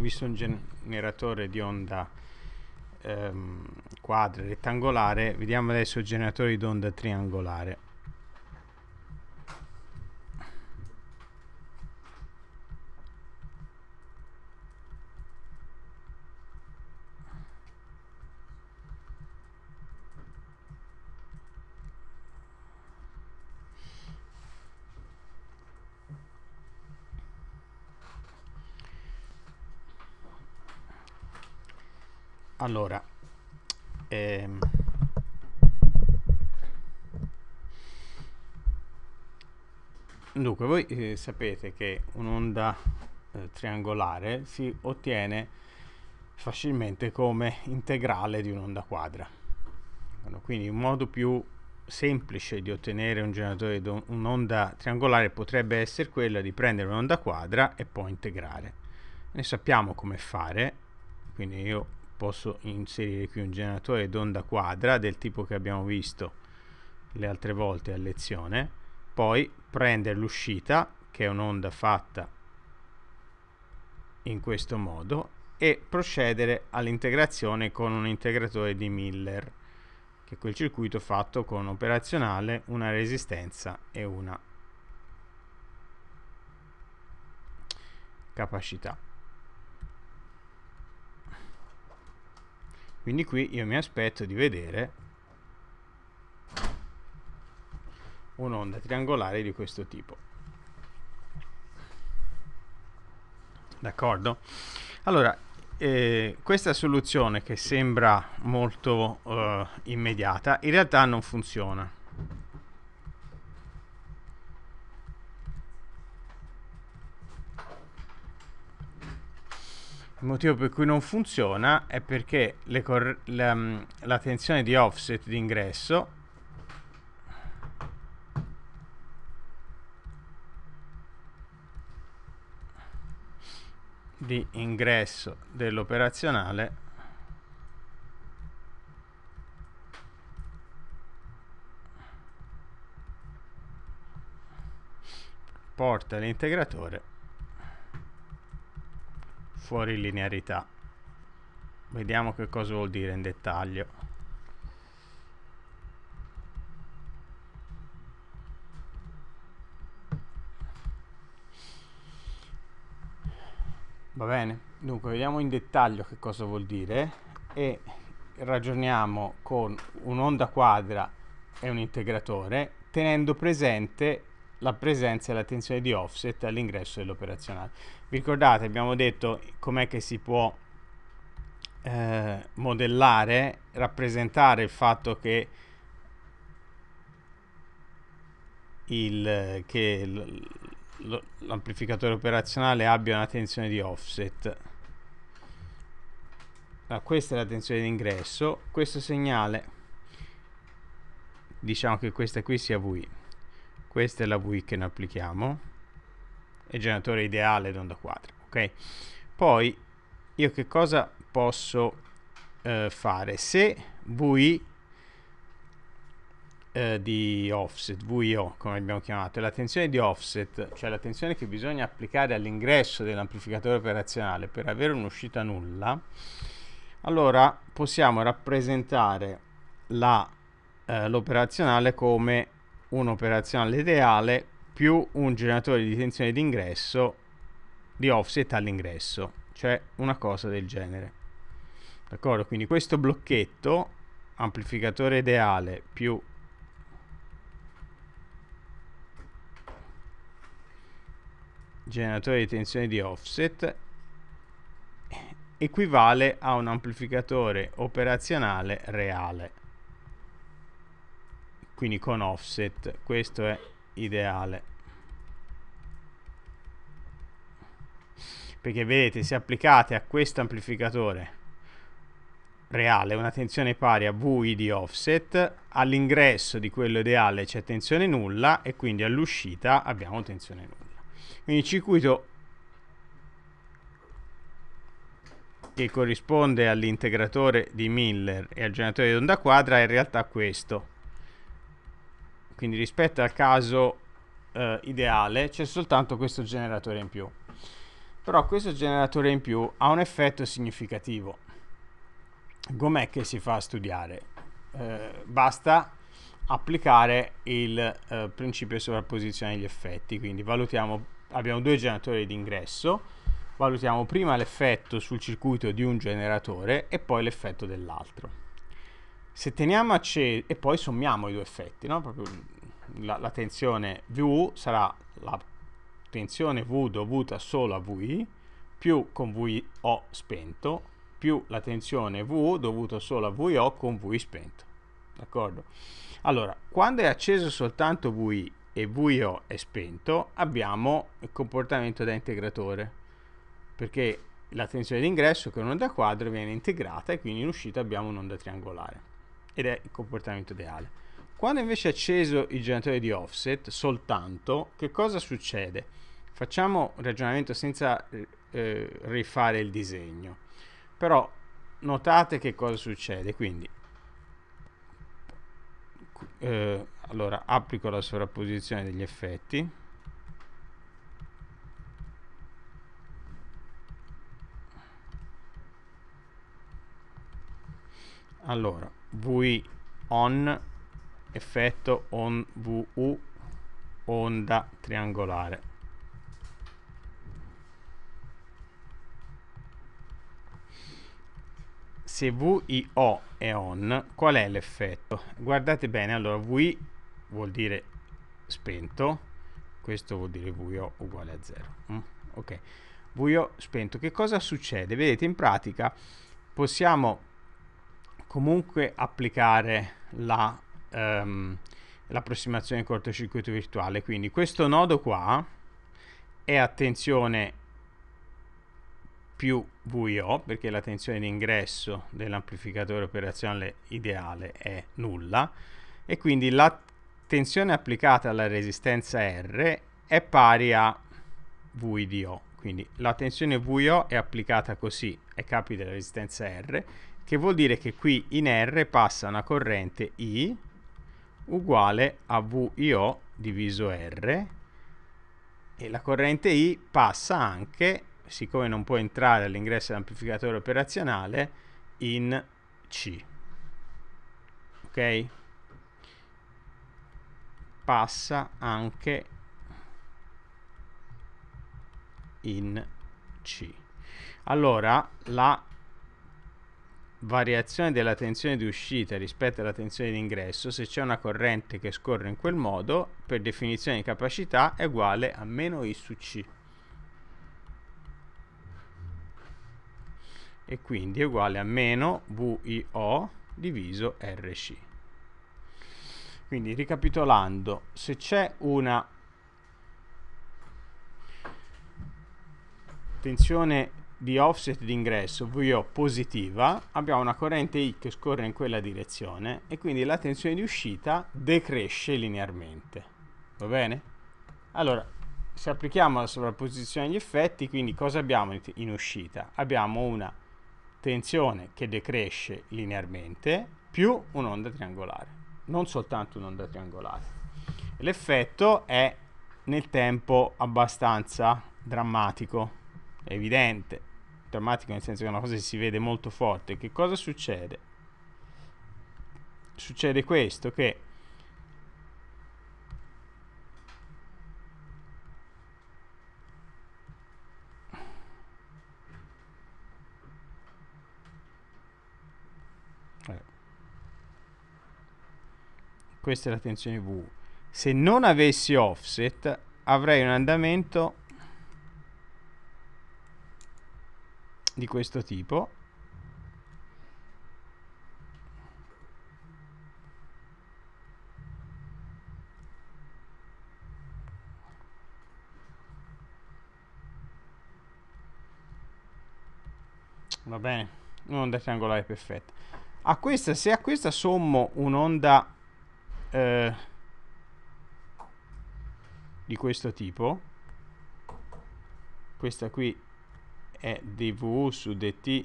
visto un generatore di onda ehm, quadra rettangolare, vediamo adesso il generatore di onda triangolare. allora ehm, dunque voi eh, sapete che un'onda eh, triangolare si ottiene facilmente come integrale di un'onda quadra quindi un modo più semplice di ottenere un generatore di un'onda triangolare potrebbe essere quella di prendere un'onda quadra e poi integrare ne sappiamo come fare quindi io posso inserire qui un generatore d'onda quadra del tipo che abbiamo visto le altre volte a lezione poi prendere l'uscita che è un'onda fatta in questo modo e procedere all'integrazione con un integratore di Miller che è quel circuito fatto con operazionale, una resistenza e una capacità Quindi qui io mi aspetto di vedere un'onda triangolare di questo tipo. D'accordo? Allora, eh, questa soluzione che sembra molto eh, immediata in realtà non funziona. Il motivo per cui non funziona è perché la, mm, la tensione di offset di ingresso di ingresso dell'operazionale porta l'integratore fuori linearità vediamo che cosa vuol dire in dettaglio va bene dunque vediamo in dettaglio che cosa vuol dire e ragioniamo con un'onda quadra e un integratore tenendo presente la presenza e l'attenzione di offset all'ingresso dell'operazionale. Vi ricordate, abbiamo detto com'è che si può eh, modellare, rappresentare il fatto che il, che l'amplificatore operazionale abbia una tensione di offset. Allora, questa è la tensione di ingresso, questo segnale, diciamo che questa qui sia VI questa è la V che noi applichiamo è il generatore ideale d'onda quadra ok poi io che cosa posso eh, fare se VI eh, di offset VIO come abbiamo chiamato è la tensione di offset cioè la tensione che bisogna applicare all'ingresso dell'amplificatore operazionale per avere un'uscita nulla allora possiamo rappresentare eh, l'operazionale eh, come un operazionale ideale più un generatore di tensione d'ingresso di offset all'ingresso, cioè una cosa del genere. D'accordo? Quindi questo blocchetto amplificatore ideale più generatore di tensione di offset equivale a un amplificatore operazionale reale quindi con offset questo è ideale perché vedete se applicate a questo amplificatore reale una tensione pari a VI di offset all'ingresso di quello ideale c'è tensione nulla e quindi all'uscita abbiamo tensione nulla quindi il circuito che corrisponde all'integratore di Miller e al generatore di onda quadra è in realtà questo quindi rispetto al caso eh, ideale c'è soltanto questo generatore in più però questo generatore in più ha un effetto significativo com'è che si fa a studiare eh, basta applicare il eh, principio di sovrapposizione degli effetti quindi valutiamo abbiamo due generatori di ingresso valutiamo prima l'effetto sul circuito di un generatore e poi l'effetto dell'altro se teniamo acceso e poi sommiamo i due effetti, no? Proprio la, la tensione V sarà la tensione V dovuta solo a VI più con VO spento più la tensione V dovuta solo a VO con VI spento. D'accordo? Allora, quando è acceso soltanto VI e VO è spento, abbiamo il comportamento da integratore, perché la tensione d'ingresso che è un'onda quadro viene integrata e quindi in uscita abbiamo un'onda triangolare ed è il comportamento ideale. Quando invece è acceso il generatore di offset soltanto, che cosa succede? Facciamo un ragionamento senza eh, eh rifare il disegno, però notate che cosa succede, quindi eh, allora applico la sovrapposizione degli effetti, allora V on effetto on VU onda triangolare se VIO è on qual è l'effetto? guardate bene allora VI vuol dire spento questo vuol dire VIO uguale a 0 mm? ok VIO spento che cosa succede? vedete in pratica possiamo comunque applicare la, um, l'approssimazione cortocircuito virtuale. Quindi questo nodo qua è a tensione più VIO, perché la tensione d'ingresso dell'amplificatore operazionale ideale è nulla, e quindi la tensione applicata alla resistenza R è pari a V Quindi la tensione VIO è applicata così ai capi della resistenza R che vuol dire che qui in R passa una corrente I uguale a VIO diviso R e la corrente I passa anche, siccome non può entrare all'ingresso dell'amplificatore operazionale, in C. Ok? Passa anche in C. Allora, la variazione della tensione di uscita rispetto alla tensione di ingresso, se c'è una corrente che scorre in quel modo, per definizione di capacità è uguale a meno I su C. E quindi è uguale a meno VIO diviso RC. Quindi ricapitolando, se c'è una tensione di offset d'ingresso VO positiva, abbiamo una corrente I che scorre in quella direzione e quindi la tensione di uscita decresce linearmente. Va bene? Allora, se applichiamo la sovrapposizione degli effetti, quindi cosa abbiamo in uscita? Abbiamo una tensione che decresce linearmente più un'onda triangolare, non soltanto un'onda triangolare. L'effetto è nel tempo abbastanza drammatico, evidente, drammatico nel senso che è una cosa che si vede molto forte. Che cosa succede? Succede questo che questa è la tensione V. Se non avessi offset avrei un andamento di questo tipo va bene un'onda triangolare perfetta a questa se a questa sommo un'onda eh, di questo tipo questa qui è dv su dt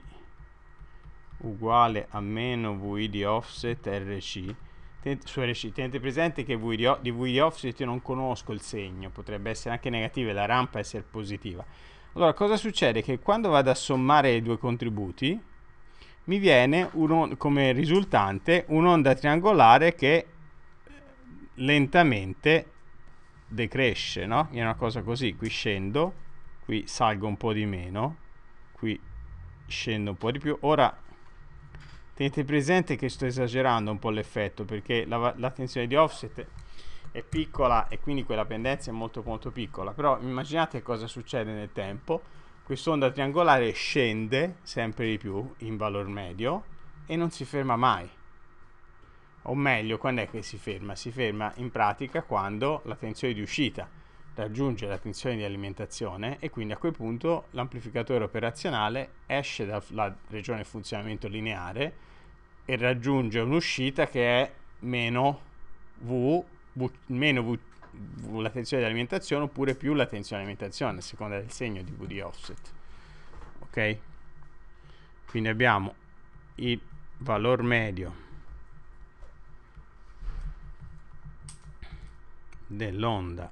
uguale a meno v di offset rc Tenete, su rc tenete presente che v di, di v di offset io non conosco il segno potrebbe essere anche negativo e la rampa essere positiva allora cosa succede? che quando vado a sommare i due contributi mi viene un, come risultante un'onda triangolare che lentamente decresce, no? È una cosa così, qui scendo, qui salgo un po' di meno, qui scendo un po' di più ora tenete presente che sto esagerando un po' l'effetto perché la, la, tensione di offset è piccola e quindi quella pendenza è molto molto piccola però immaginate cosa succede nel tempo quest'onda triangolare scende sempre di più in valore medio e non si ferma mai o meglio quando è che si ferma? si ferma in pratica quando la tensione di uscita raggiunge la tensione di alimentazione e quindi a quel punto l'amplificatore operazionale esce dalla regione funzionamento lineare e raggiunge un'uscita che è meno V, v meno v, la tensione di alimentazione oppure più la tensione di alimentazione a seconda del segno di VD offset. Ok? Quindi abbiamo il valore medio dell'onda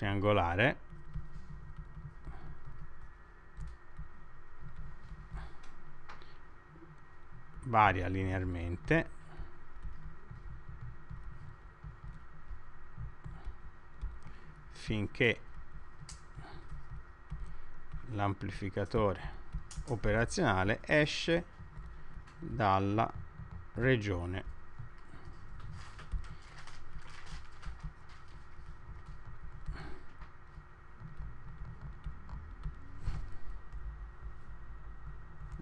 triangolare varia linearmente finché l'amplificatore operazionale esce dalla regione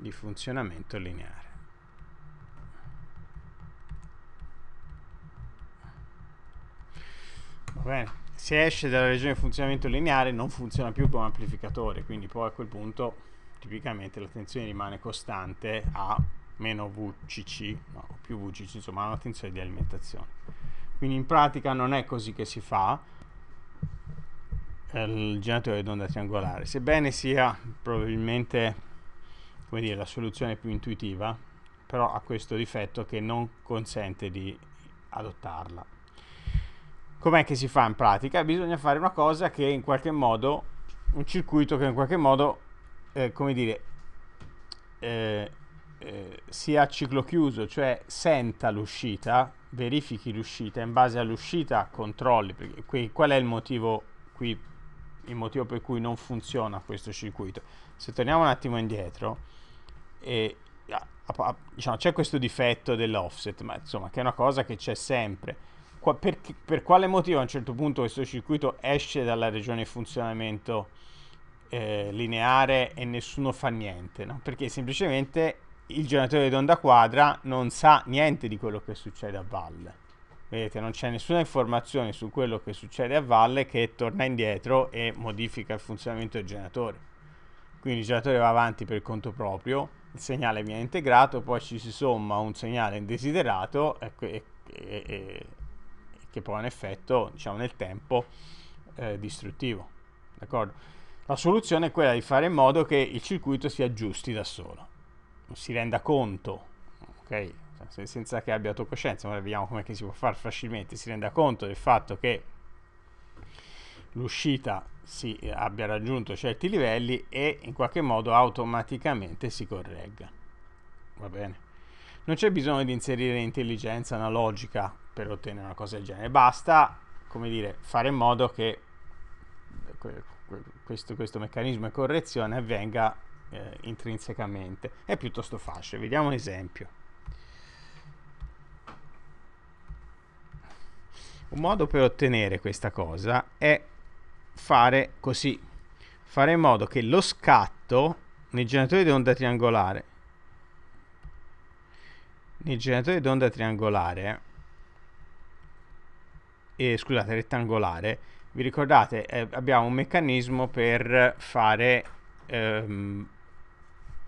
di funzionamento lineare. Va bene. Se esce dalla regione di funzionamento lineare non funziona più come amplificatore, quindi poi a quel punto tipicamente la tensione rimane costante a meno VCC, no, più VCC, insomma una tensione di alimentazione. Quindi in pratica non è così che si fa eh, il generatore d'onda triangolare, sebbene sia probabilmente come dire, la soluzione più intuitiva, però ha questo difetto che non consente di adottarla. Com'è che si fa in pratica? Bisogna fare una cosa che in qualche modo, un circuito che in qualche modo, eh, come dire, eh, eh, sia ciclochiuso, cioè senta l'uscita, verifichi l'uscita, in base all'uscita controlli, qui, qual è il motivo, qui, il motivo per cui non funziona questo circuito. Se torniamo un attimo indietro, e, diciamo, c'è questo difetto dell'offset, ma insomma, che è una cosa che c'è sempre. Qua, per, per, quale motivo a un certo punto questo circuito esce dalla regione di funzionamento eh, lineare e nessuno fa niente? No? Perché semplicemente il generatore d'onda quadra non sa niente di quello che succede a valle. Vedete, non c'è nessuna informazione su quello che succede a valle che torna indietro e modifica il funzionamento del generatore. Quindi il generatore va avanti per conto proprio il segnale viene integrato, poi ci si somma un segnale indesiderato e, e, e, che poi ha un effetto diciamo, nel tempo eh, distruttivo. La soluzione è quella di fare in modo che il circuito si aggiusti da solo, si renda conto, okay? senza che abbia autocoscienza, ma vediamo come si può fare facilmente, si renda conto del fatto che l'uscita si eh, abbia raggiunto certi livelli e in qualche modo automaticamente si corregga. Va bene. Non c'è bisogno di inserire intelligenza analogica per ottenere una cosa del genere, basta, come dire, fare in modo che eh, questo, questo meccanismo di correzione avvenga eh, intrinsecamente. È piuttosto facile. Vediamo un esempio. Un modo per ottenere questa cosa è fare così, fare in modo che lo scatto nel generatore di onda triangolare, nel generatore di onda triangolare, eh, scusate, rettangolare, vi ricordate, eh, abbiamo un meccanismo per fare ehm,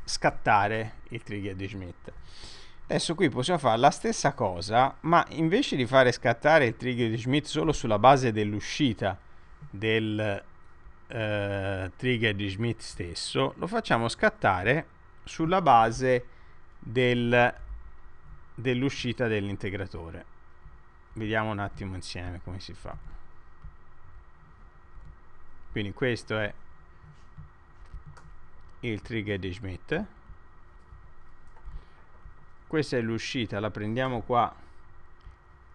scattare il trigger di Schmidt. Adesso qui possiamo fare la stessa cosa, ma invece di fare scattare il trigger di Schmidt solo sulla base dell'uscita, del eh, trigger di Schmidt stesso, lo facciamo scattare sulla base del, dell'uscita dell'integratore. Vediamo un attimo insieme come si fa. Quindi questo è il trigger di Schmidt. Questa è l'uscita, la prendiamo qua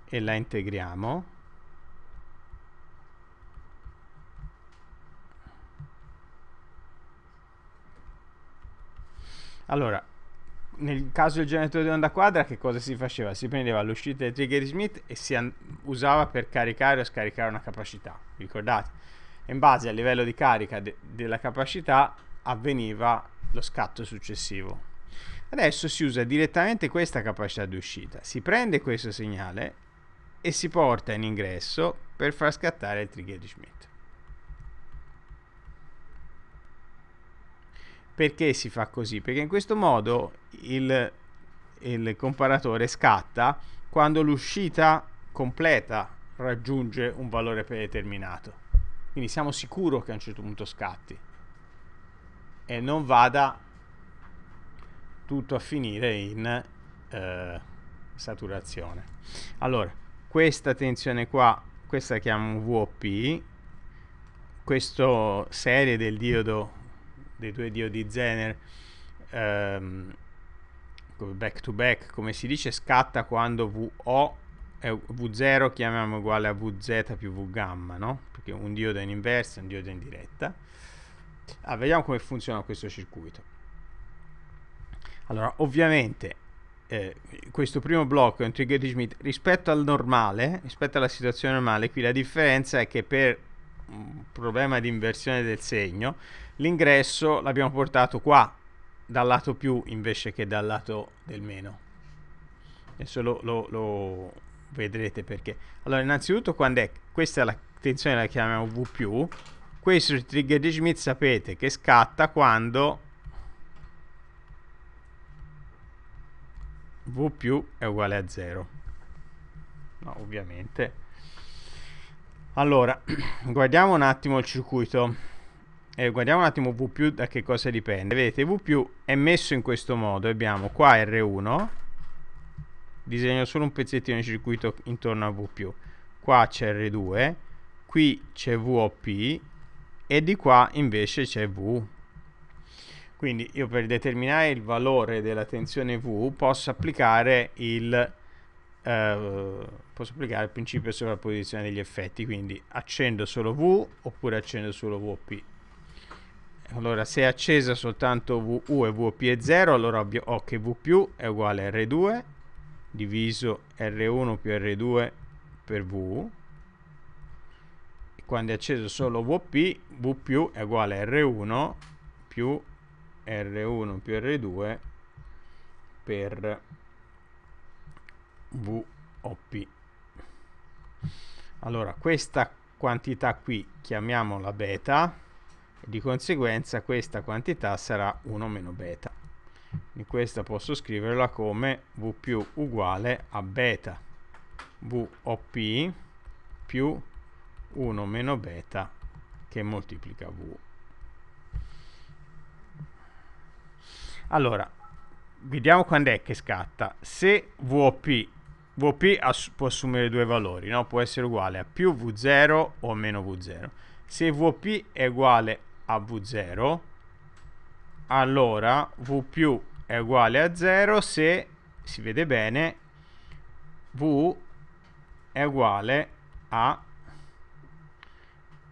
e la integriamo Allora, nel caso del generatore di onda quadra, che cosa si faceva? Si prendeva l'uscita del trigger Smith e si usava per caricare o scaricare una capacità, ricordate? In base al livello di carica de della capacità avveniva lo scatto successivo. Adesso si usa direttamente questa capacità di uscita, si prende questo segnale e si porta in ingresso per far scattare il trigger Schmidt. Perché si fa così? Perché in questo modo il, il comparatore scatta quando l'uscita completa raggiunge un valore predeterminato. Quindi siamo sicuri che a un certo punto scatti e non vada tutto a finire in eh, saturazione. Allora, questa tensione qua, questa la chiamo VOP, questa serie del diodo dei due dio di Zener ehm, back to back come si dice scatta quando VO eh, V0 chiamiamo uguale a VZ più V gamma no? perché un diodo è in inversa un diodo è in diretta ah, vediamo come funziona questo circuito allora ovviamente eh, questo primo blocco è un trigger di Schmidt rispetto al normale rispetto alla situazione normale qui la differenza è che per un problema di inversione del segno l'ingresso l'abbiamo portato qua, dal lato più invece che dal lato del meno. Adesso lo, lo, lo vedrete perché. Allora, innanzitutto, quando è questa è la tensione la chiamiamo V+, più questo il trigger di Schmidt sapete che scatta quando V più è uguale a 0. No, ovviamente. Allora, guardiamo un attimo il circuito eh, guardiamo un attimo V più da che cosa dipende. Vedete, V più è messo in questo modo. Abbiamo qua R1, disegno solo un pezzettino di circuito intorno a V più. Qua c'è R2, qui c'è VOP e di qua invece c'è V. Quindi io per determinare il valore della tensione V posso applicare il... Uh, posso applicare il principio di sovrapposizione degli effetti, quindi accendo solo V oppure accendo solo VP. Allora, se è accesa soltanto VU e VP è 0, allora ho che V più è uguale a R2 diviso R1 più R2 per V. E quando è acceso solo VP, V più è uguale a R1 più R1 più R2 per VOP. Allora, questa quantità qui chiamiamola beta di conseguenza questa quantità sarà 1 meno beta. In questa posso scriverla come V più uguale a beta VOP più 1 meno beta che moltiplica V. Allora, vediamo quando è che scatta. Se VOP, VOP ass può assumere due valori, no? può essere uguale a più V0 o meno V0. Se VOP è uguale a v0 allora v più è uguale a 0 se si vede bene v è uguale a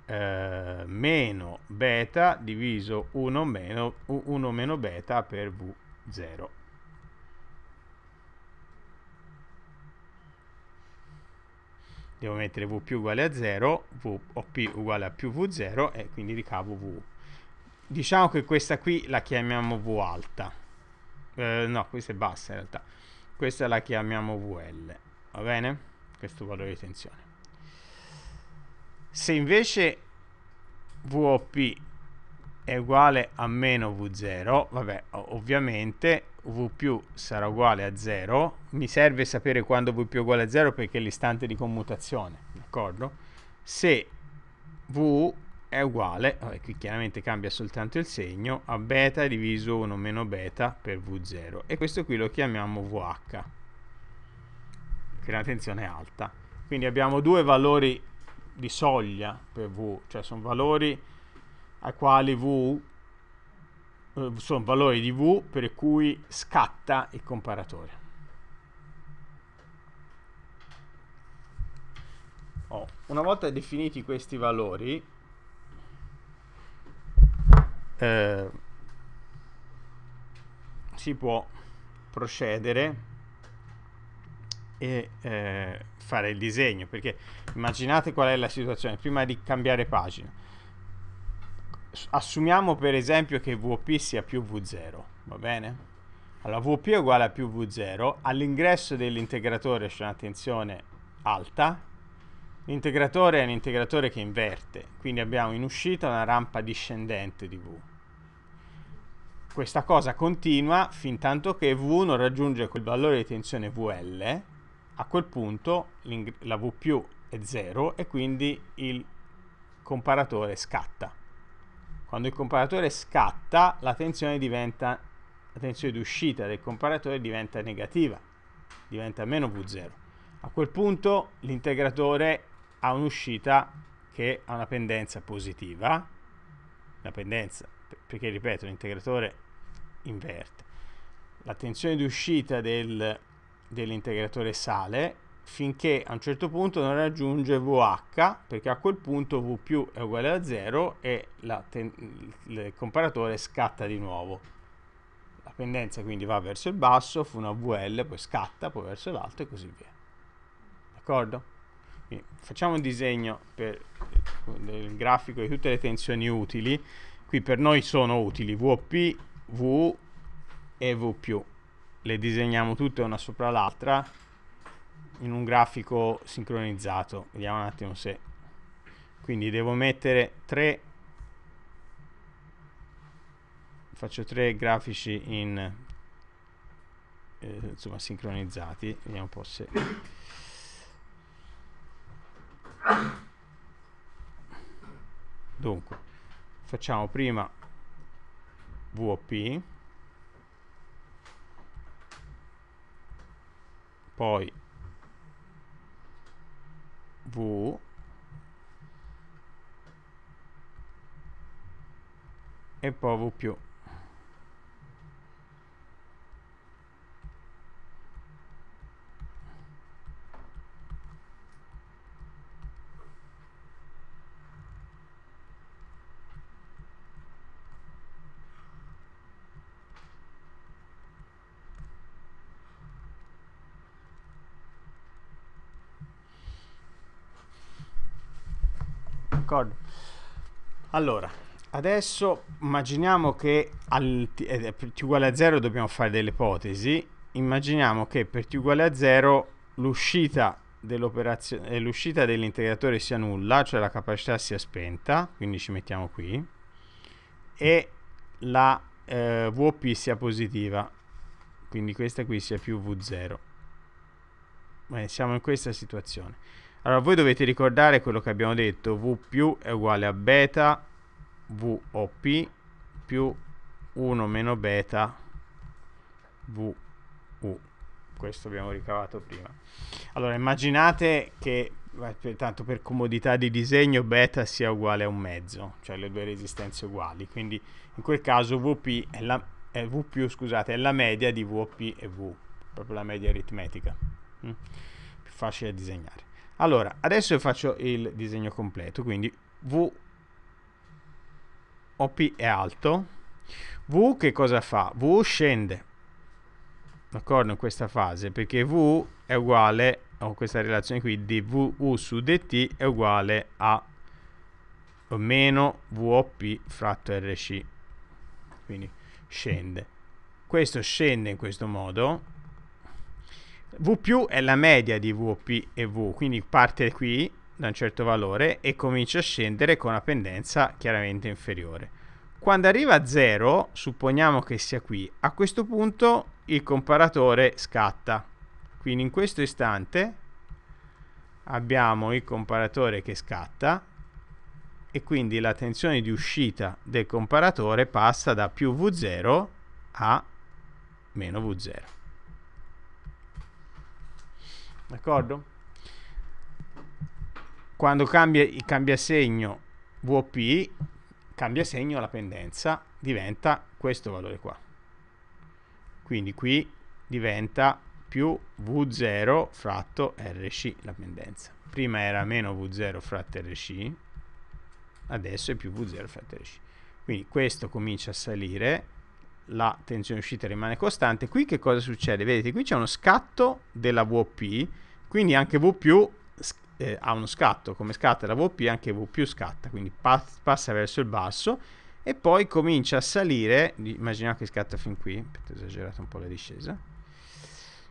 eh, meno beta diviso 1 meno, 1 meno beta per v0 devo mettere V più uguale a 0, V OP uguale a più V0 e quindi ricavo V. Diciamo che questa qui la chiamiamo V alta. Eh, no, questa è bassa in realtà. Questa la chiamiamo VL, va bene? Questo valore di tensione. Se invece VOP è uguale a meno V0, vabbè, ovviamente v più sarà uguale a 0, mi serve sapere quando v più è uguale a 0 perché è l'istante di commutazione, d'accordo? Se v è uguale, vabbè, qui chiaramente cambia soltanto il segno, a beta diviso 1 meno beta per v0 e questo qui lo chiamiamo vh, che è una tensione alta. Quindi abbiamo due valori di soglia per v, cioè sono valori a quali v Ehm, sono valori di v per cui scatta il comparatore. Oh, una volta definiti questi valori, eh, si può procedere e eh, fare il disegno, perché immaginate qual è la situazione prima di cambiare pagina assumiamo per esempio che VP sia più V0, va bene? Allora VP è uguale a più V0, all'ingresso dell'integratore c'è una tensione alta, l'integratore è un integratore che inverte, quindi abbiamo in uscita una rampa discendente di V. Questa cosa continua fin tanto che V non raggiunge quel valore di tensione VL, a quel punto la V più è 0 e quindi il comparatore scatta. Quando il comparatore scatta, la tensione, diventa, la tensione di del comparatore diventa negativa, diventa meno V0. A quel punto l'integratore ha un'uscita che ha una pendenza positiva, la pendenza, perché ripeto, l'integratore inverte. La tensione d'uscita del, dell'integratore sale finché a un certo punto non raggiunge VH, perché a quel punto V più è uguale a 0 e il comparatore scatta di nuovo. La pendenza quindi va verso il basso, fu una VL, poi scatta, poi verso l'alto e così via. D'accordo? Facciamo un disegno per il grafico di tutte le tensioni utili. Qui per noi sono utili VP, V e V+. più Le disegniamo tutte una sopra l'altra in un grafico sincronizzato vediamo un attimo se quindi devo mettere tre faccio tre grafici in eh, insomma sincronizzati vediamo un po' se dunque facciamo prima VOP poi V e poi V più Allora, adesso immaginiamo che al t, eh, eh per t uguale a 0 dobbiamo fare delle ipotesi. Immaginiamo che per t uguale a 0 l'uscita eh, l'uscita dell'integratore sia nulla, cioè la capacità sia spenta, quindi ci mettiamo qui, e la eh, VP sia positiva, quindi questa qui sia più V0. Beh, siamo in questa situazione. Allora, voi dovete ricordare quello che abbiamo detto, V più è uguale a beta VOP più 1 meno beta VU. Questo abbiamo ricavato prima. Allora, immaginate che, tanto per comodità di disegno, beta sia uguale a un mezzo, cioè le due resistenze uguali. Quindi, in quel caso, VP è la, è v più, scusate, è la media di VOP e V, proprio la media aritmetica. Mm? Più facile da disegnare. Allora, adesso io faccio il disegno completo, quindi V OP è alto. V che cosa fa? V scende, d'accordo, in questa fase, perché V è uguale, ho questa relazione qui di VU su DT è uguale a meno VOP fratto RC, quindi scende. Questo scende in questo modo, V più è la media di VP e V, quindi parte qui da un certo valore e comincia a scendere con una pendenza chiaramente inferiore. Quando arriva a 0, supponiamo che sia qui, a questo punto il comparatore scatta. Quindi in questo istante abbiamo il comparatore che scatta e quindi la tensione di uscita del comparatore passa da più V0 a meno V0 d'accordo? Quando cambia, cambia segno VP, cambia segno la pendenza, diventa questo valore qua. Quindi qui diventa più V0 fratto RC la pendenza. Prima era meno V0 fratto RC, adesso è più V0 fratto RC. Quindi questo comincia a salire la tensione uscita rimane costante. Qui che cosa succede? Vedete, qui c'è uno scatto della VP, quindi anche V più eh, ha uno scatto, come scatta la VP anche V più scatta, quindi pa passa verso il basso e poi comincia a salire, immaginiamo che scatta fin qui, ho esagerato un po' la discesa,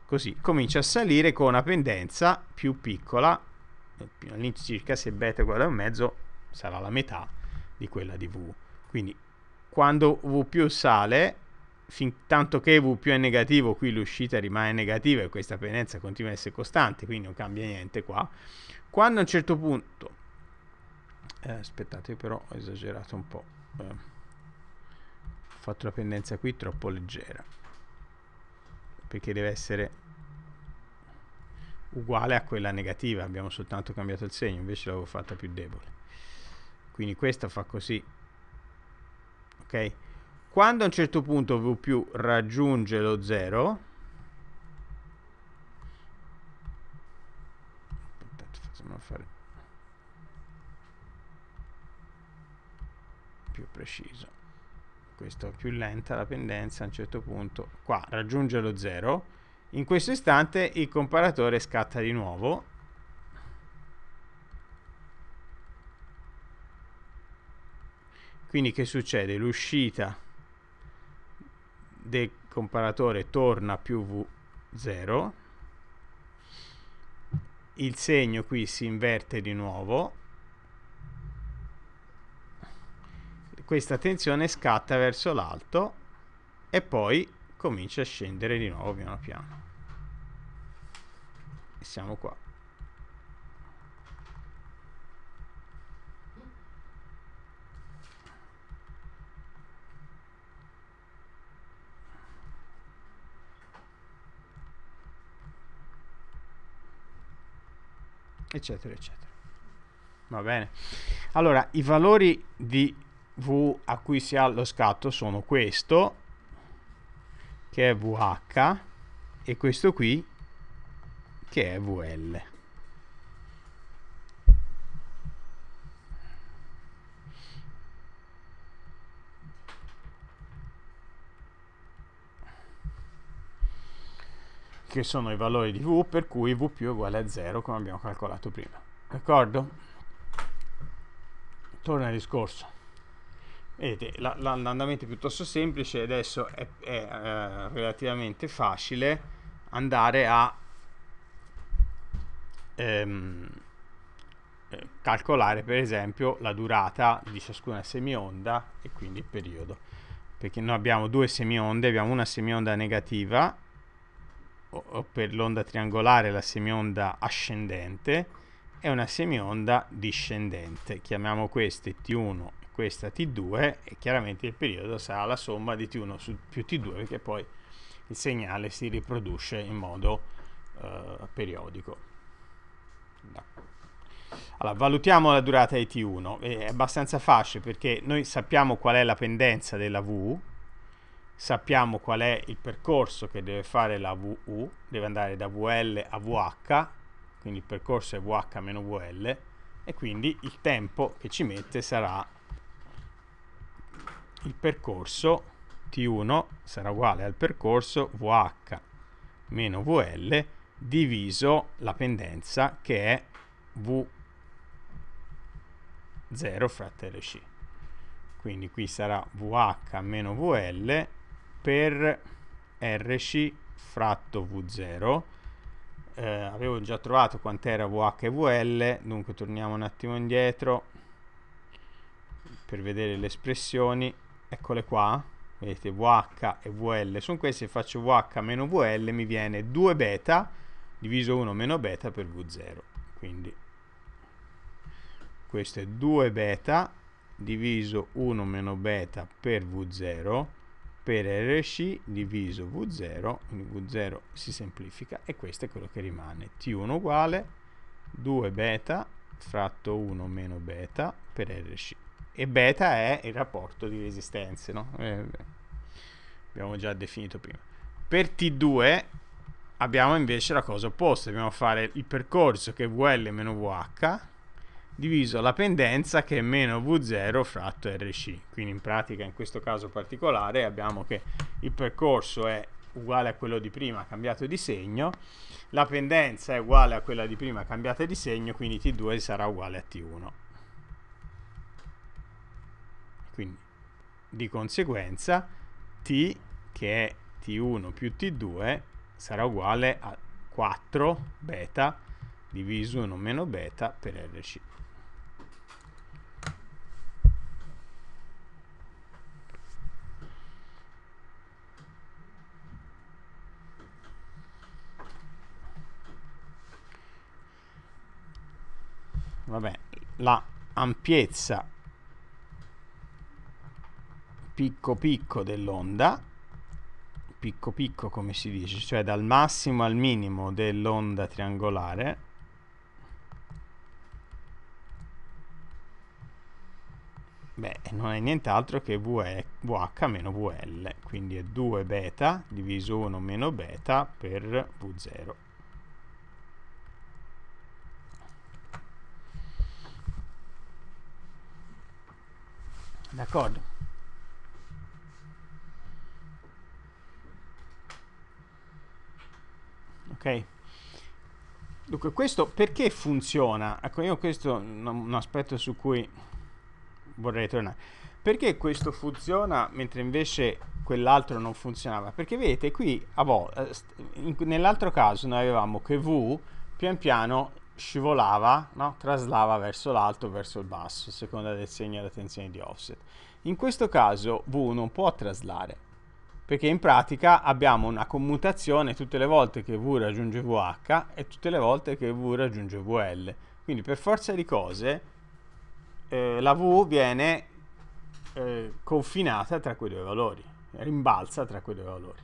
così comincia a salire con una pendenza più piccola, eh, all'incirca se beta uguale a un mezzo sarà la metà di quella di V, quindi quando V più sale fin tanto che V più è negativo, qui l'uscita rimane negativa e questa pendenza continua a essere costante, quindi non cambia niente qua. Quando a un certo punto, eh, aspettate però ho esagerato un po', eh, ho fatto la pendenza qui troppo leggera, perché deve essere uguale a quella negativa, abbiamo soltanto cambiato il segno, invece l'avevo fatta più debole. Quindi questa fa così, ok? Quando a un certo punto V più raggiunge lo 0, aspettate, facciamo fare più preciso. Questo è più lenta la pendenza a un certo punto. Qua raggiunge lo 0. In questo istante il comparatore scatta di nuovo quindi che succede? L'uscita del comparatore torna più v0 il segno qui si inverte di nuovo questa tensione scatta verso l'alto e poi comincia a scendere di nuovo piano piano siamo qua eccetera, eccetera. Va bene. Allora, i valori di V a cui si ha lo scatto sono questo, che è VH, e questo qui, che è VL. che sono i valori di v per cui v più è uguale a 0 come abbiamo calcolato prima d'accordo? torna al discorso vedete l'andamento è piuttosto semplice adesso è, è eh, relativamente facile andare a ehm, eh, calcolare per esempio la durata di ciascuna semionda e quindi il periodo perché noi abbiamo due semionde abbiamo una semionda negativa per l'onda triangolare la semionda ascendente e una semionda discendente. Chiamiamo queste T1 e questa T2 e chiaramente il periodo sarà la somma di T1 su, più T2 perché poi il segnale si riproduce in modo eh, periodico. Allora, valutiamo la durata di T1, è abbastanza facile perché noi sappiamo qual è la pendenza della V, sappiamo qual è il percorso che deve fare la VU, deve andare da VL a VH, quindi il percorso è VH-VL, e quindi il tempo che ci mette sarà il percorso T1 sarà uguale al percorso VH-VL diviso la pendenza che è V0 fratto LC. Quindi qui sarà VH-VL per RC fratto V0 eh, avevo già trovato quant'era vh e vl dunque torniamo un attimo indietro per vedere le espressioni eccole qua vedete VH e VL sono queste faccio VH meno VL mi viene 2 beta diviso 1 meno beta per V0 quindi questo è 2 beta diviso 1 meno beta per V0 per RC diviso V0, quindi V0 si semplifica e questo è quello che rimane, T1 uguale 2 beta fratto 1 meno beta per RC e beta è il rapporto di resistenze, no? eh, abbiamo già definito prima. Per T2 abbiamo invece la cosa opposta, dobbiamo fare il percorso che è VL meno VH diviso la pendenza che è meno V0 fratto RC. Quindi in pratica in questo caso particolare abbiamo che il percorso è uguale a quello di prima cambiato di segno, la pendenza è uguale a quella di prima cambiata di segno, quindi T2 sarà uguale a T1. Quindi di conseguenza T che è T1 più T2 sarà uguale a 4 beta diviso 1 meno beta per RC. vabbè, la ampiezza picco picco dell'onda picco picco come si dice cioè dal massimo al minimo dell'onda triangolare beh non è nient'altro che VH, VH meno VL quindi è 2 beta diviso 1 meno beta per V0 d'accordo ok dunque questo perché funziona ecco io questo è un aspetto su cui vorrei tornare perché questo funziona mentre invece quell'altro non funzionava perché vedete qui eh, nell'altro caso noi avevamo che v pian piano scivolava, no? traslava verso l'alto o verso il basso, a seconda del segno della tensione di offset. In questo caso V non può traslare, perché in pratica abbiamo una commutazione tutte le volte che V raggiunge VH e tutte le volte che V raggiunge VL. Quindi per forza di cose eh, la V viene eh, confinata tra quei due valori, rimbalza tra quei due valori.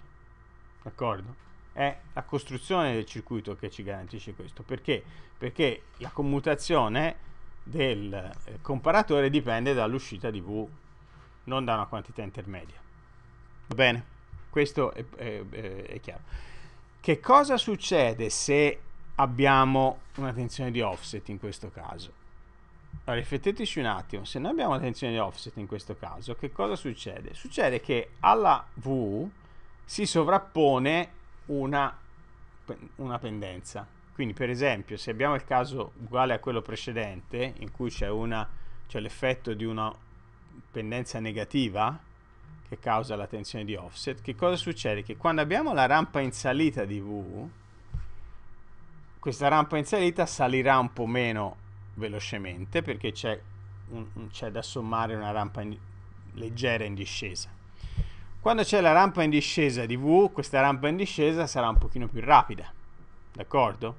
D'accordo? è la costruzione del circuito che ci garantisce questo. Perché? Perché la commutazione del eh, comparatore dipende dall'uscita di V, non da una quantità intermedia. Va bene? Questo è, è, è chiaro. Che cosa succede se abbiamo una tensione di offset in questo caso? Allora, rifletteteci un attimo, se noi abbiamo una tensione di offset in questo caso, che cosa succede? Succede che alla V si sovrappone una, una pendenza. Quindi per esempio se abbiamo il caso uguale a quello precedente in cui c'è l'effetto di una pendenza negativa che causa la tensione di offset, che cosa succede? Che quando abbiamo la rampa in salita di V, questa rampa in salita salirà un po' meno velocemente perché c'è da sommare una rampa in, leggera in discesa. Quando c'è la rampa in discesa di V, questa rampa in discesa sarà un pochino più rapida, d'accordo?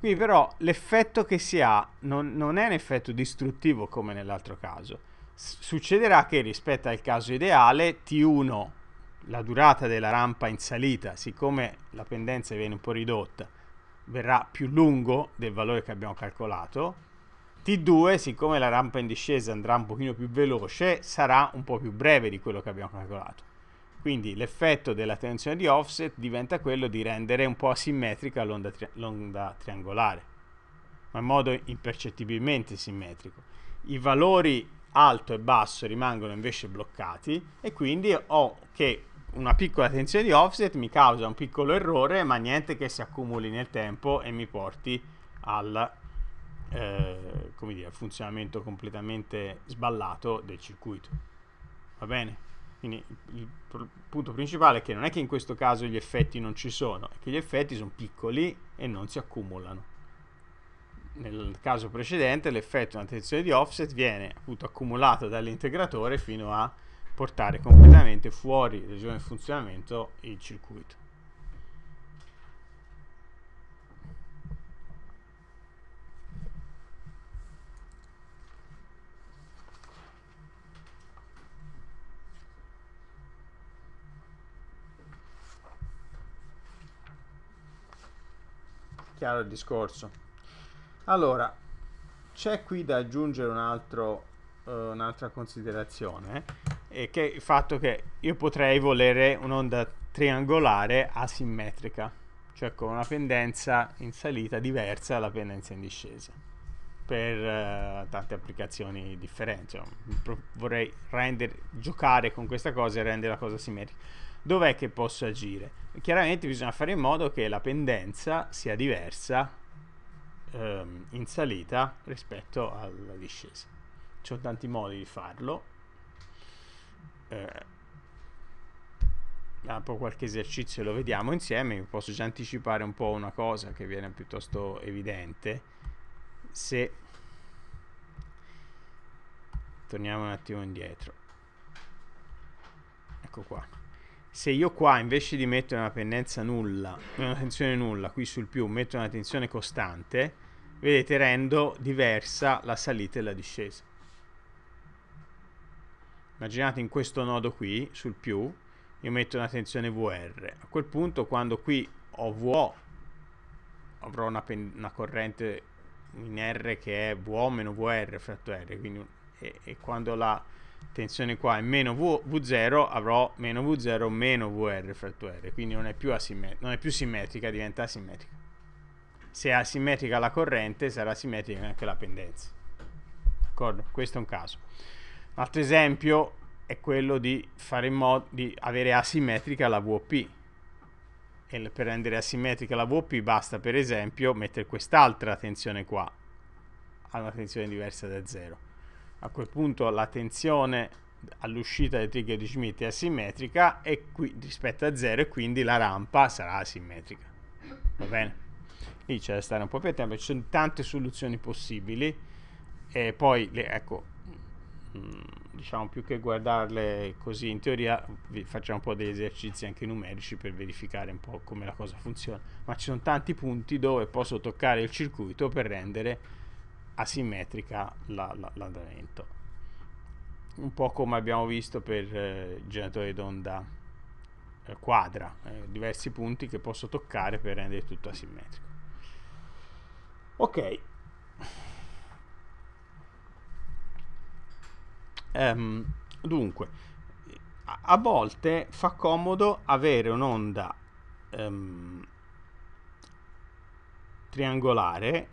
Qui però l'effetto che si ha non, non è un effetto distruttivo come nell'altro caso. S succederà che rispetto al caso ideale T1, la durata della rampa in salita, siccome la pendenza viene un po' ridotta, verrà più lungo del valore che abbiamo calcolato. T2, siccome la rampa in discesa andrà un pochino più veloce, sarà un po' più breve di quello che abbiamo calcolato. Quindi l'effetto della tensione di offset diventa quello di rendere un po' asimmetrica l'onda, tri triangolare, ma in modo impercettibilmente simmetrico. I valori alto e basso rimangono invece bloccati e quindi ho che una piccola tensione di offset mi causa un piccolo errore, ma niente che si accumuli nel tempo e mi porti al eh, come dire, funzionamento completamente sballato del circuito. Va bene? Quindi il il punto principale è che non è che in questo caso gli effetti non ci sono, è che gli effetti sono piccoli e non si accumulano. Nel caso precedente l'effetto di una tensione di offset viene appunto accumulato dall'integratore fino a portare completamente fuori regione di funzionamento il circuito. chiaro il discorso allora c'è qui da aggiungere un altro, uh, un'altra considerazione eh, che è il fatto che io potrei volere un'onda triangolare asimmetrica cioè con una pendenza in salita diversa dalla pendenza in discesa per uh, tante applicazioni differenti cioè, vorrei render, giocare con questa cosa e rendere la cosa simmetrica dov'è che posso agire? Chiaramente bisogna fare in modo che la pendenza sia diversa ehm, in salita rispetto alla discesa. Ci sono tanti modi di farlo. Eh, dopo qualche esercizio lo vediamo insieme. Io posso già anticipare un po' una cosa che viene piuttosto evidente. Se torniamo un attimo indietro. Ecco qua se io qua invece di mettere una pendenza nulla, una tensione nulla qui sul più, metto una tensione costante, vedete rendo diversa la salita e la discesa. Immaginate in questo nodo qui, sul più, io metto una tensione VR. A quel punto quando qui ho VO avrò una, una corrente in R che è VO meno VR fratto R, quindi, e, e quando la tensione qua è meno v, V0, avrò meno V0 meno VR fratto R, quindi non è più, non è più simmetrica, diventa asimmetrica. Se è asimmetrica la corrente, sarà simmetrica anche la pendenza. D'accordo? Questo è un caso. Un altro esempio è quello di fare in modo di avere asimmetrica la VOP. E per rendere asimmetrica la VOP basta per esempio mettere quest'altra tensione qua, a una tensione diversa da 0 a quel punto la tensione all'uscita del trigger di Schmitt è asimmetrica e qui, rispetto a 0 e quindi la rampa sarà asimmetrica va bene lì c'è da stare un po' più a tempo ci sono tante soluzioni possibili e poi ecco mm, diciamo più che guardarle così in teoria facciamo un po' degli esercizi anche numerici per verificare un po' come la cosa funziona ma ci sono tanti punti dove posso toccare il circuito per rendere asimmetrica la, la, l'andamento. Un po' come abbiamo visto per eh, il generatore d'onda eh, quadra, eh, diversi punti che posso toccare per rendere tutto asimmetrico. Ok. Um, dunque, a, a, volte fa comodo avere un'onda um, triangolare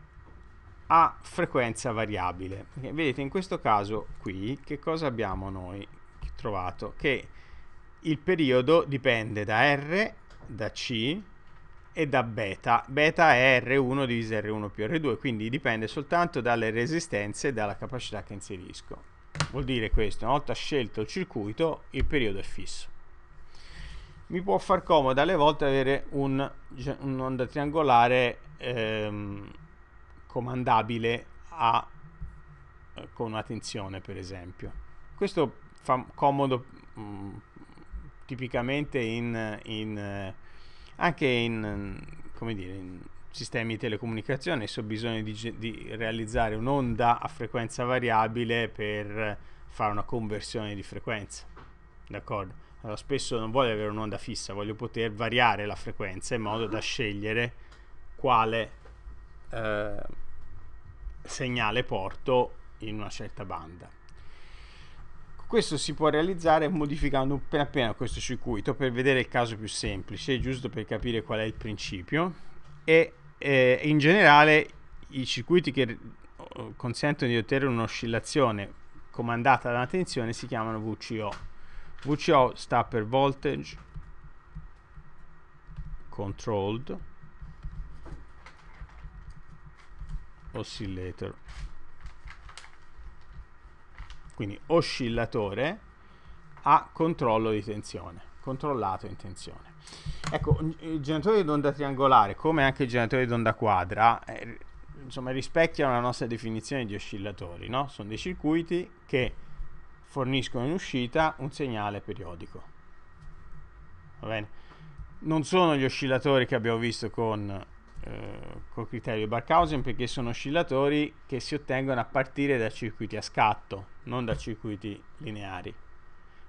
a frequenza variabile. Perché vedete in questo caso qui che cosa abbiamo noi trovato? Che il periodo dipende da R, da C e da beta. Beta è R1 diviso R1 più R2, quindi dipende soltanto dalle resistenze e dalla capacità che inserisco. Vuol dire questo, una volta scelto il circuito, il periodo è fisso mi può far comodo alle volte avere un'onda triangolare ehm, comandabile a, eh, con attenzione, per esempio questo fa comodo mh, mm, tipicamente in, in, eh, anche in, mm, dire, in sistemi di telecomunicazione se ho bisogno di, di realizzare un'onda a frequenza variabile per fare una conversione di frequenza d'accordo allora, spesso non voglio avere un'onda fissa, voglio poter variare la frequenza in modo da mm-hmm. scegliere quale eh, segnale porto in una certa banda. Questo si può realizzare modificando appena appena questo circuito per vedere il caso più semplice, giusto per capire qual è il principio e eh, in generale i circuiti che consentono di ottenere un'oscillazione comandata da una tensione si chiamano VCO. VCO sta per voltage controlled oscillator quindi oscillatore a controllo di tensione controllato in tensione ecco il generatore di onda triangolare come anche il generatore di onda quadra eh, insomma rispecchiano la nostra definizione di oscillatori no? sono dei circuiti che forniscono in uscita un segnale periodico va bene non sono gli oscillatori che abbiamo visto con eh, col criterio Barkhausen perché sono oscillatori che si ottengono a partire da circuiti a scatto, non da circuiti lineari.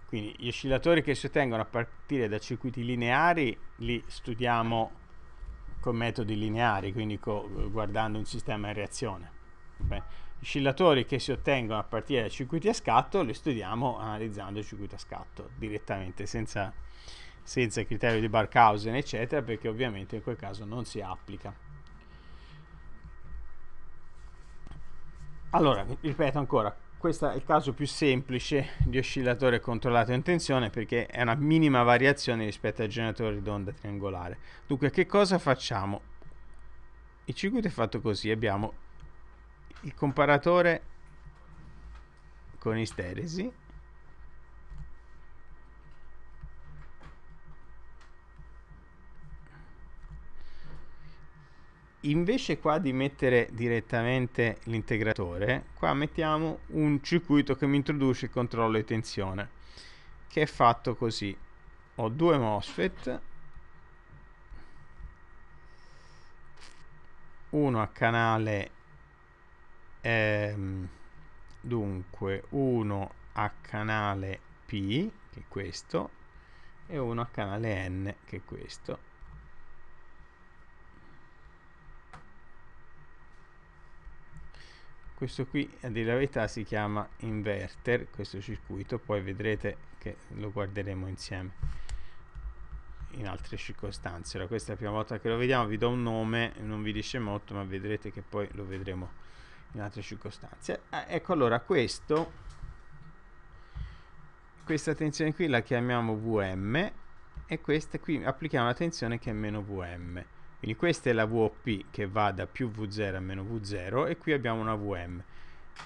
Quindi gli oscillatori che si ottengono a partire da circuiti lineari li studiamo con metodi lineari, quindi guardando un sistema in reazione. Beh, gli oscillatori che si ottengono a partire da circuiti a scatto li studiamo analizzando il circuito a scatto direttamente, senza senza il criterio di Barkhausen, eccetera, perché ovviamente in quel caso non si applica. Allora, ripeto ancora, questo è il caso più semplice di oscillatore controllato in tensione perché è una minima variazione rispetto al generatore d'onda triangolare. Dunque, che cosa facciamo? Il circuito è fatto così, abbiamo il comparatore con isteresi invece qua di mettere direttamente l'integratore, qua mettiamo un circuito che mi introduce il controllo di tensione, che è fatto così. Ho due MOSFET, uno a canale, ehm, dunque uno a canale P, che è questo, e uno a canale N, che è questo questo qui a dire la verità si chiama inverter questo circuito poi vedrete che lo guarderemo insieme in altre circostanze allora, questa è la prima volta che lo vediamo vi do un nome non vi dice molto ma vedrete che poi lo vedremo in altre circostanze ah, ecco allora questo questa tensione qui la chiamiamo VM e questa qui applichiamo la tensione che è meno VM quindi questa è la VOP che va da più V0 a meno V0 e qui abbiamo una VM.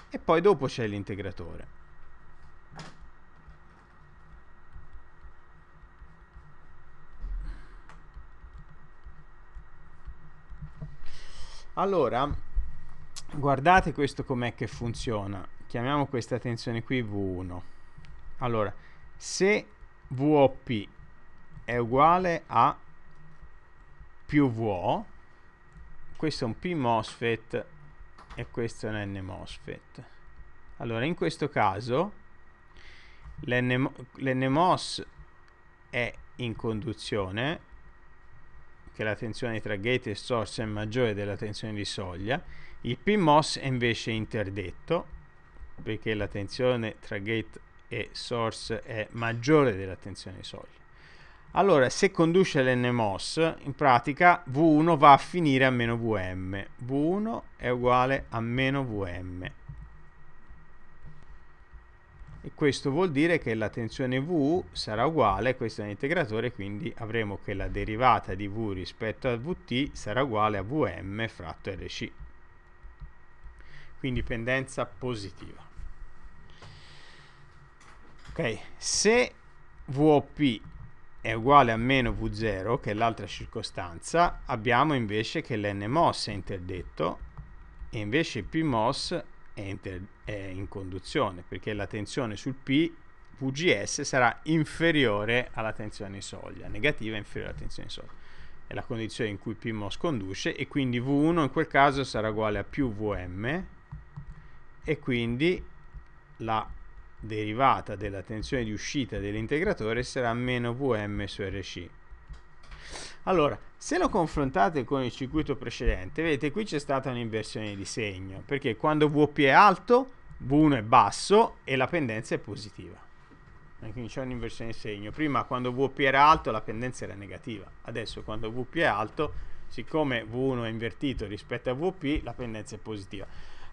E poi dopo c'è l'integratore. Allora, guardate questo com'è che funziona. Chiamiamo questa tensione qui V1. Allora, se VOP è uguale a più VO, questo è un P MOSFET e questo è un N MOSFET. Allora, in questo caso l'N MOS è in conduzione, che la tensione tra gate e source è maggiore della tensione di soglia, il P MOS è invece interdetto, perché la tensione tra gate e source è maggiore della tensione di soglia. Allora, se conduce l'nmos, in pratica V1 va a finire a meno Vm. V1 è uguale a meno Vm. E questo vuol dire che la tensione V sarà uguale, questo è un integratore, quindi avremo che la derivata di V rispetto a Vt sarà uguale a Vm fratto Rc. Quindi pendenza positiva. Ok, se VOP è uguale a meno V0, che è l'altra circostanza, abbiamo invece che l'n mos è interdetto e invece Pmos è, inter è in conduzione, perché la tensione sul P VGS sarà inferiore alla tensione in soglia, negativa inferiore alla tensione in soglia. È la condizione in cui p mos conduce e quindi V1 in quel caso sarà uguale a più Vm e quindi la derivata della tensione di uscita dell'integratore sarà meno Vm su Rc. Allora, se lo confrontate con il circuito precedente, vedete qui c'è stata un'inversione di segno, perché quando Vp è alto, V1 è basso e la pendenza è positiva. Eh, quindi c'è un'inversione di segno. Prima quando Vp era alto la pendenza era negativa, adesso quando Vp è alto, siccome V1 è invertito rispetto a Vp, la pendenza è positiva.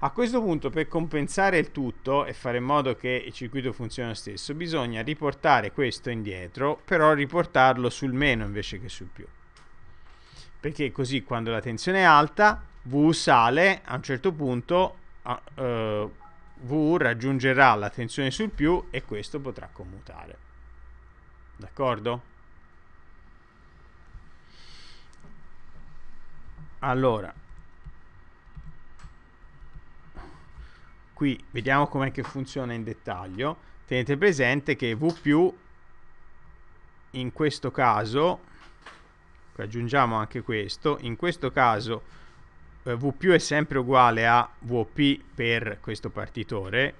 A questo punto per compensare il tutto e fare in modo che il circuito funzioni lo stesso bisogna riportare questo indietro però riportarlo sul meno invece che sul più perché così quando la tensione è alta V sale a un certo punto uh, V raggiungerà la tensione sul più e questo potrà commutare d'accordo? allora qui vediamo com'è che funziona in dettaglio tenete presente che v più in questo caso aggiungiamo anche questo in questo caso eh, v più è sempre uguale a vp per questo partitore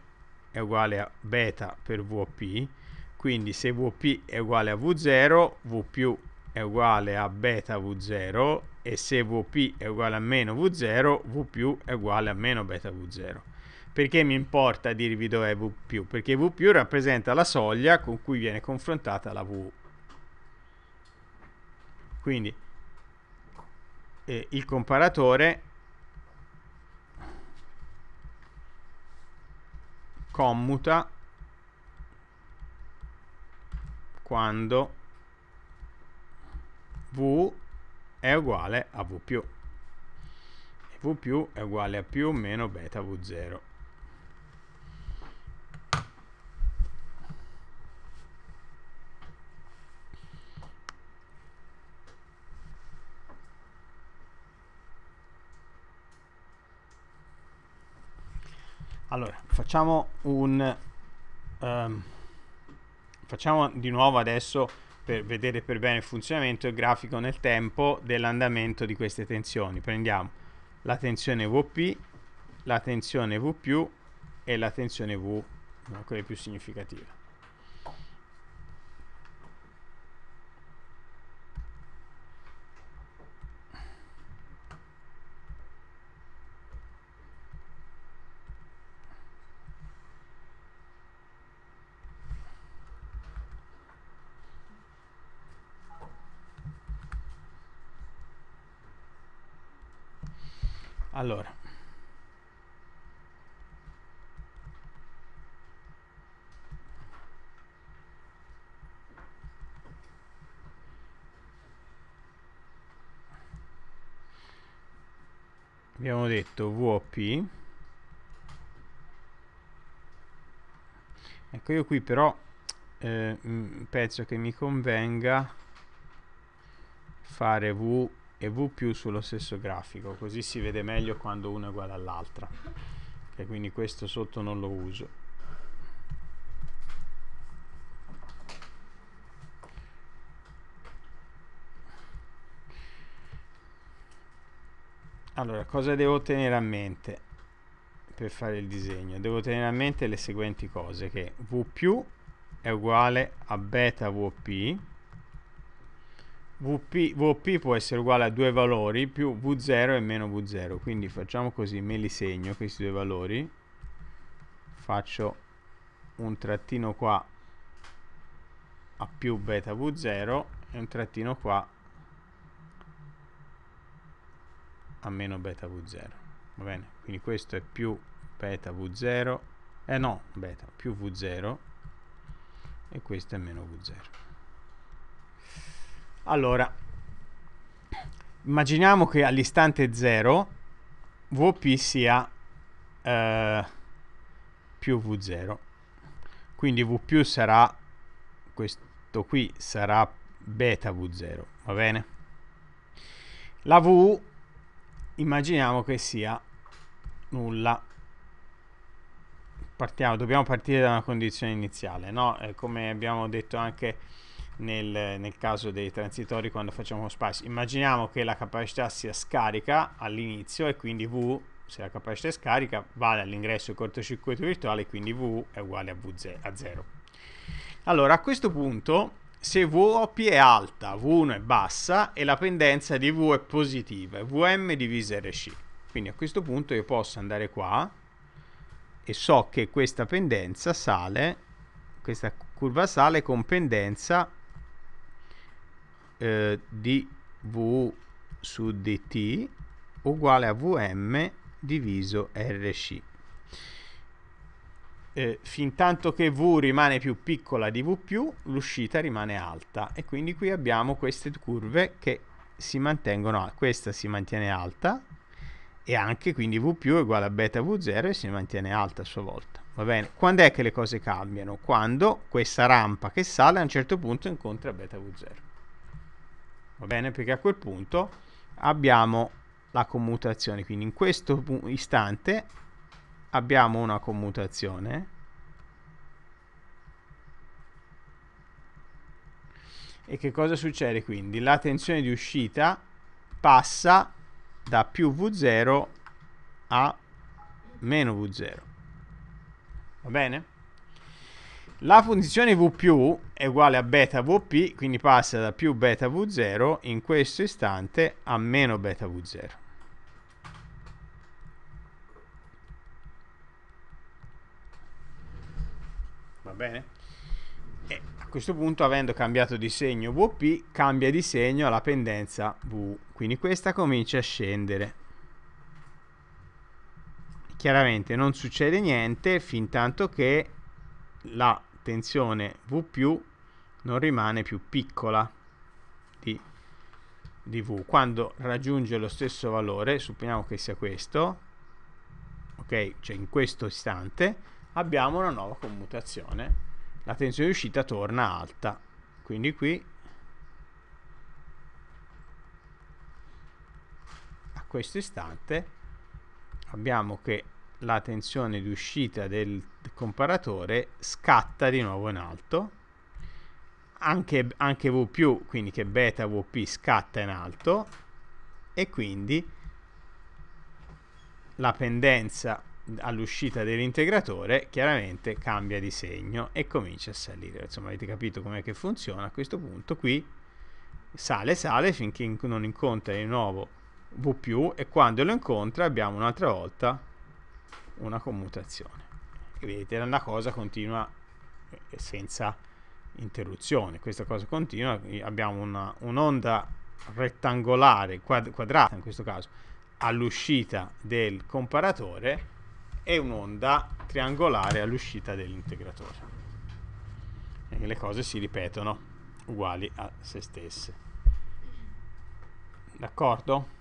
è uguale a beta per vp quindi se vp è uguale a v0 v più è uguale a beta v0 e se vp è uguale a meno v0 v più è uguale a meno beta v0 perché mi importa dirvi dov'è V+, perché V+, rappresenta la soglia con cui viene confrontata la V. Quindi eh, il comparatore commuta quando V è uguale a V+. V più è uguale a più meno beta V0. Allora, facciamo un... Um, facciamo di nuovo adesso per vedere per bene il funzionamento il grafico nel tempo dell'andamento di queste tensioni. Prendiamo la tensione Vp, la tensione V+, e la tensione V, quella più significativa. allora abbiamo detto VOP ecco io qui però eh, penso che mi convenga fare V e V più sullo stesso grafico, così si vede meglio quando uno è uguale all'altra. Okay, quindi questo sotto non lo uso. Allora, cosa devo tenere a mente per fare il disegno? Devo tenere a mente le seguenti cose, che V più è uguale a beta VP VP, VP, può essere uguale a due valori più V0 e meno V0 quindi facciamo così, me li segno questi due valori faccio un trattino qua a più beta V0 e un trattino qua a meno beta V0 va bene, quindi questo è più beta V0 eh no, beta, più V0 e questo è meno V0 allora, immaginiamo che all'istante 0 Vp sia eh, più V0. Quindi V più sarà, questo qui sarà beta V0, va bene? La V immaginiamo che sia nulla. Partiamo, dobbiamo partire da una condizione iniziale, no? Eh, come abbiamo detto anche nel, nel caso dei transitori quando facciamo spazio. Immaginiamo che la capacità sia scarica all'inizio e quindi V, se la capacità è scarica, vale all'ingresso del cortocircuito virtuale, e quindi V è uguale a, V0, a Allora, a questo punto se VOP è alta, V1 è bassa e la pendenza di V è positiva, è VM diviso RC. Quindi a questo punto io posso andare qua e so che questa pendenza sale, questa curva sale con pendenza dv su dt uguale a Vm diviso Rc. Eh, fintanto che V rimane più piccola di V+, più, l'uscita rimane alta e quindi qui abbiamo queste curve che si mantengono, questa si mantiene alta e anche quindi V più è uguale a beta V0 e si mantiene alta a sua volta. Va bene, quando è che le cose cambiano? Quando questa rampa che sale a un certo punto incontra beta V0 va bene? Perché a quel punto abbiamo la commutazione, quindi in questo istante abbiamo una commutazione e che cosa succede quindi? La tensione di uscita passa da più V0 a meno V0, va bene? La funzione V più è uguale a beta Vp, quindi passa da più beta V0 in questo istante a meno beta V0. Va bene? E a questo punto, avendo cambiato di segno Vp, cambia di segno la pendenza V, quindi questa comincia a scendere. Chiaramente non succede niente fin tanto che la tensione V non rimane più piccola di, di V. Quando raggiunge lo stesso valore, supponiamo che sia questo, ok, cioè in questo istante, abbiamo una nuova commutazione. La tensione di uscita torna alta. Quindi qui questo istante abbiamo che la tensione di uscita del comparatore scatta di nuovo in alto anche, anche V più quindi che beta VP scatta in alto e quindi la pendenza all'uscita dell'integratore chiaramente cambia di segno e comincia a salire insomma avete capito com'è che funziona a questo punto qui sale sale finché non incontra di nuovo V più e quando lo incontra abbiamo un'altra volta una commutazione. E vedete, la cosa continua eh, senza interruzione. Questa cosa continua, abbiamo un'onda rettangolare, quad, quadrata in questo caso, all'uscita del comparatore e un'onda triangolare all'uscita dell'integratore. E le cose si ripetono uguali a se stesse. D'accordo?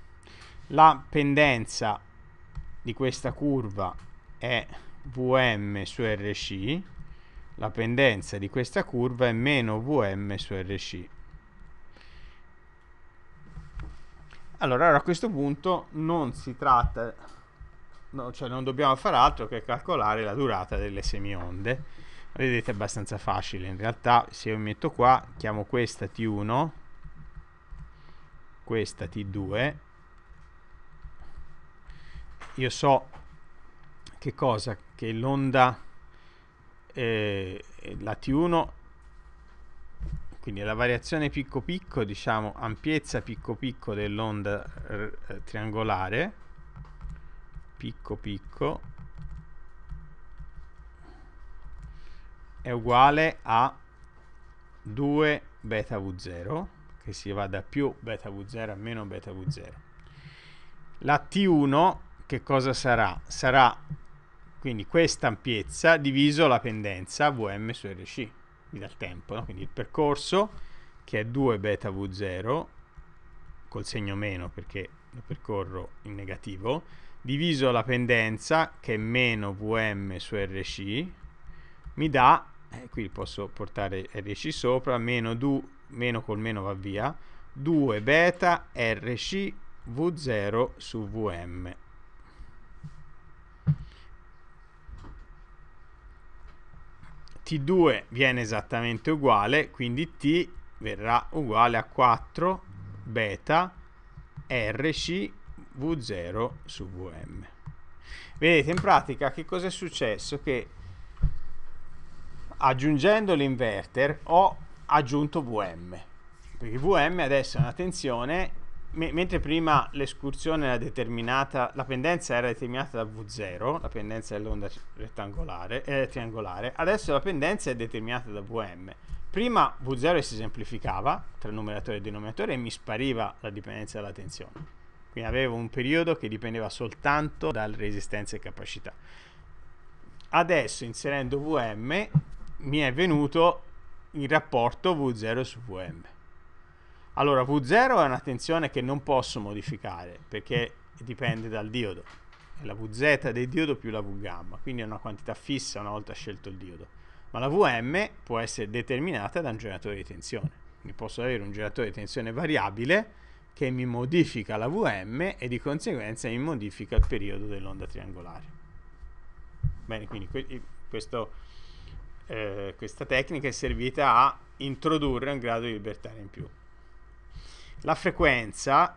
La pendenza di questa curva è Vm su Rc, la pendenza di questa curva è meno Vm su Rc. Allora, a questo punto non si tratta, no, cioè non dobbiamo fare altro che calcolare la durata delle semionde. Vedete, è abbastanza facile. In realtà, se io mi metto qua, chiamo questa T1, questa T2 io so che cosa? Che l'onda eh, la T1 quindi la variazione picco picco diciamo ampiezza picco picco dell'onda eh, triangolare picco picco è uguale a 2 beta v0 che si va da più beta v0 a meno beta v0 la T1 che cosa sarà? Sarà quindi questa ampiezza diviso la pendenza Vm su Rc, mi dà il tempo, no? quindi il percorso che è 2 beta V0 col segno meno perché lo percorro in negativo, diviso la pendenza che è meno Vm su Rc, mi dà, eh, qui posso portare Rc sopra, meno, du, meno col meno va via, 2 beta Rc V0 su Vm viene esattamente uguale, quindi T verrà uguale a 4 beta RC V0 su VM. Vedete, in pratica che cosa è successo? Che aggiungendo l'inverter ho aggiunto VM, perché VM adesso è una tensione M- mentre prima l'escursione era determinata, la pendenza era determinata da V0, la pendenza dell'onda rettangolare, eh, triangolare, adesso la pendenza è determinata da Vm. Prima V0 si semplificava tra numeratore e denominatore e mi spariva la dipendenza dalla tensione. Quindi avevo un periodo che dipendeva soltanto dalle resistenza e capacità. Adesso inserendo Vm mi è venuto il rapporto V0 su Vm. Allora, V0 è una tensione che non posso modificare perché dipende dal diodo. È la VZ del diodo più la V gamma, quindi è una quantità fissa una volta scelto il diodo. Ma la VM può essere determinata da un generatore di tensione. Quindi posso avere un generatore di tensione variabile che mi modifica la VM e di conseguenza mi modifica il periodo dell'onda triangolare. Bene, quindi que questo, eh, questa tecnica è servita a introdurre un grado di libertà in più la frequenza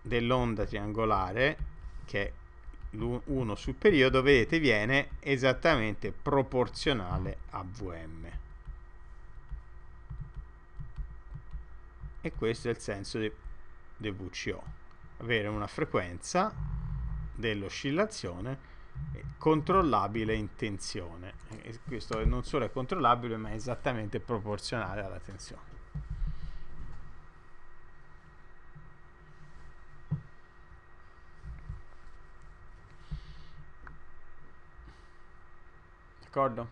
dell'onda triangolare, che è 1 sul periodo, vedete, viene esattamente proporzionale a Vm. E questo è il senso di, VCO, avere una frequenza dell'oscillazione controllabile in tensione. E questo non solo è controllabile, ma è esattamente proporzionale alla tensione. D'accordo.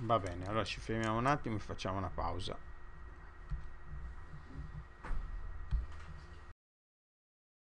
Va bene, allora ci fermiamo un attimo e facciamo una pausa.